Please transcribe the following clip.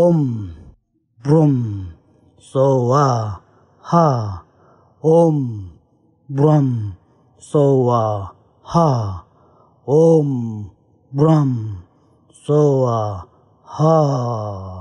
ओम ब्रुम सो हा ओम ब्रम सो हा ओम ब्रम सो हा